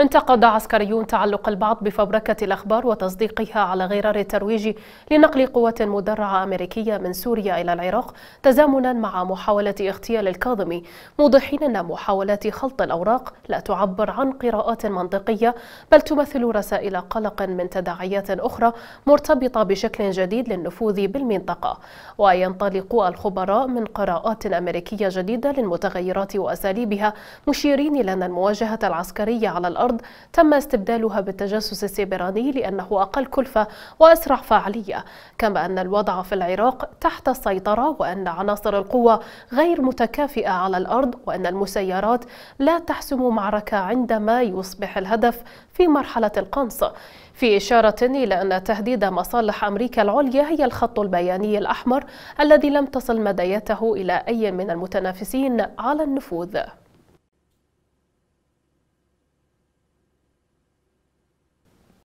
انتقد عسكريون تعلق البعض بفبركة الأخبار وتصديقها على غرار الترويج لنقل قوة مدرعة أمريكية من سوريا إلى العراق تزامنا مع محاولة اغتيال الكاظمي موضحين أن محاولات خلط الأوراق لا تعبر عن قراءات منطقية بل تمثل رسائل قلق من تداعيات أخرى مرتبطة بشكل جديد للنفوذ بالمنطقة وينطلق الخبراء من قراءات أمريكية جديدة للمتغيرات وأساليبها مشيرين إلى أن المواجهة العسكرية على الأرض الأرض تم استبدالها بالتجسس السيبراني لأنه أقل كلفة وأسرع فاعلية كما أن الوضع في العراق تحت السيطرة وأن عناصر القوة غير متكافئة على الأرض وأن المسيرات لا تحسم معركة عندما يصبح الهدف في مرحلة القنص في إشارة إلى أن تهديد مصالح أمريكا العليا هي الخط البياني الأحمر الذي لم تصل مدايته إلى أي من المتنافسين على النفوذ